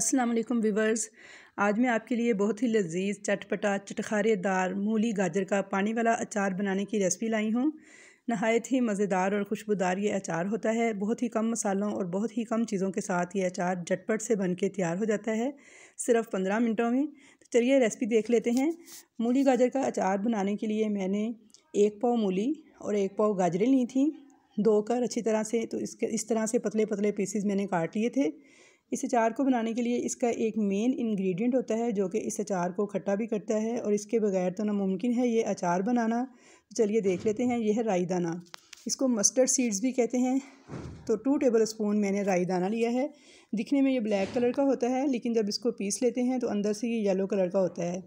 अस्सलाम वालेकुम व्यूवर्स आज मैं आपके लिए बहुत ही लजीज चटपटा चटखारेदार मूली गाजर का पानी वाला अचार बनाने की रेसिपी लाई हूँ नहायत ही मज़ेदार और खुशबूदार ये अचार होता है बहुत ही कम मसालों और बहुत ही कम चीज़ों के साथ ये अचार झटपट से बन के तैयार हो जाता है सिर्फ पंद्रह मिनटों में तो चलिए रेसिपी देख लेते हैं मूली गाजर का अचार बनाने के लिए मैंने एक पाव मूली और एक पाव गाजरें ली थी धोकर अच्छी तरह से तो इसके इस तरह से पतले पतले पीसीज मैंने काट लिए थे इस अचार को बनाने के लिए इसका एक मेन इंग्रेडिएंट होता है जो कि इस अचार को खट्टा भी करता है और इसके बगैर तो नामुमकिन है ये अचार बनाना चलिए देख लेते हैं यह है राई दाना इसको मस्टर्ड सीड्स भी कहते हैं तो टू टेबल स्पून मैंने राई दाना लिया है दिखने में ये ब्लैक कलर का होता है लेकिन जब इसको पीस लेते हैं तो अंदर से ये येलो कलर का होता है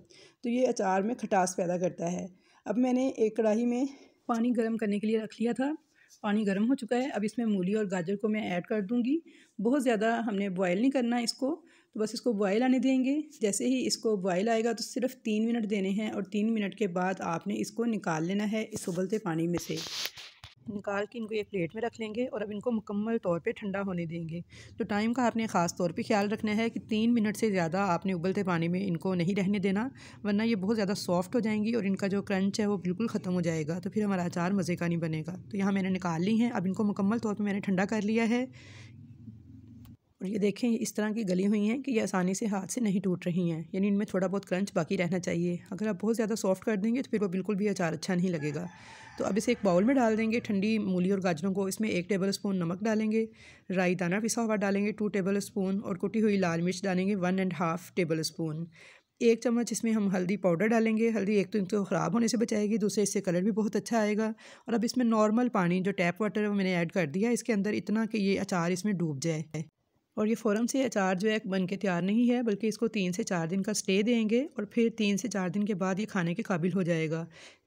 तो ये अचार में खटास पैदा करता है अब मैंने एक कढ़ाई में पानी गर्म करने के लिए रख लिया था पानी गर्म हो चुका है अब इसमें मूली और गाजर को मैं ऐड कर दूंगी बहुत ज़्यादा हमने बॉयल नहीं करना इसको तो बस इसको बॉयल आने देंगे जैसे ही इसको बॉयल आएगा तो सिर्फ तीन मिनट देने हैं और तीन मिनट के बाद आपने इसको निकाल लेना है इस उबलते पानी में से निकाल के इनको एक प्लेट में रख लेंगे और अब इनको मुकम्मल तौर पे ठंडा होने देंगे तो टाइम का आपने ख़ास तौर पे ख्याल रखना है कि तीन मिनट से ज़्यादा आपने उबलते पानी में इनको नहीं रहने देना वरना ये बहुत ज़्यादा सॉफ्ट हो जाएंगी और इनका जो क्रंच है वो बिल्कुल ख़त्म हो जाएगा तो फिर हमारा अचार मज़े का नहीं बनेगा तो यहाँ मैंने निकाल ली हैं अब इनको मुकम्मल तौर पर मैंने ठंडा कर लिया है और ये देखें इस तरह की गली हुई हैं कि ये आसानी से हाथ से नहीं टूट रही हैं यानी इनमें थोड़ा बहुत क्रंच बाकी रहना चाहिए अगर आप बहुत ज़्यादा सॉफ्ट कर देंगे तो फिर वो बिल्कुल भी अचार अच्छा नहीं लगेगा तो अब इसे एक बाउल में डाल देंगे ठंडी मूली और गाजरों को इसमें एक टेबल स्पून नमक डालेंगे राई दाना पिसा हुआ डालेंगे टू टेबल स्पून और कुटी हुई लाल मिर्च डालेंगे one and half tablespoon एक चम्मच इसमें हम हल्दी पाउडर डालेंगे हल्दी एक तो इनको ख़राब होने से बचाएगी दूसरे इससे कलर भी बहुत अच्छा आएगा और अब इसमें नॉर्मल पानी जो टैप वाटर है वो मैंने ऐड कर दिया इसके अंदर इतना कि ये अचार इसमें डूब जाए और ये फ़ौरन से अचार जो है बन के तैयार नहीं है बल्कि इसको तीन से चार दिन का स्टे देंगे और फिर तीन से चार दिन के बाद ये खाने के काबिल हो जाएगा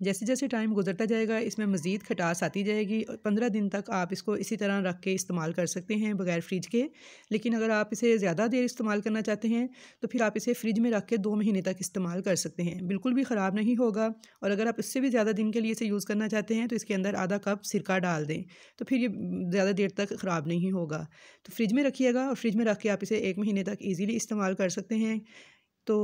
जैसे जैसे टाइम गुजरता जाएगा इसमें मज़ीद खटास आती जाएगी और पंद्रह दिन तक आप इसको इसी तरह रख के इस्तेमाल कर सकते हैं बगैर फ्रिज के लेकिन अगर आप इसे ज़्यादा देर इस्तेमाल करना चाहते हैं तो फिर आप इसे फ्रिज में रख के दो महीने तक इस्तेमाल कर सकते हैं बिल्कुल भी ख़राब नहीं होगा और अगर आप इससे भी ज़्यादा दिन के लिए इसे यूज़ करना चाहते हैं तो इसके अंदर आधा कप सिरका डाल दें तो फिर ये ज़्यादा देर तक ख़राब नहीं होगा तो फ्रिज में रखिएगा और फ्रिज में रख के आप इसे एक महीने तक ईज़िली इस्तेमाल कर सकते हैं तो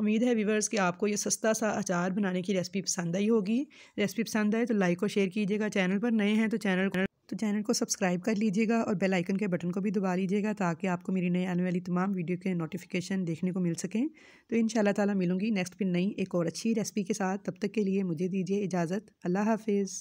उम्मीद है व्यूवर्स कि आपको ये सस्ता सा अचार बनाने की रेसिपी पसंद आई होगी रेसिपी पसंद आए तो लाइक और शेयर कीजिएगा चैनल पर नए हैं तो चैनल तो चैनल को सब्सक्राइब कर लीजिएगा और बेल आइकन के बटन को भी दबा लीजिएगा ताकि आपको मेरी नई आने वाली तमाम वीडियो के नोटिफिकेशन देखने को मिल सकें तो इन ताला मिलूंगी नेक्स्ट फिर नई एक और अच्छी रेसिपी के साथ तब तक के लिए मुझे दीजिए इजाज़त अल्लाह हाफिज़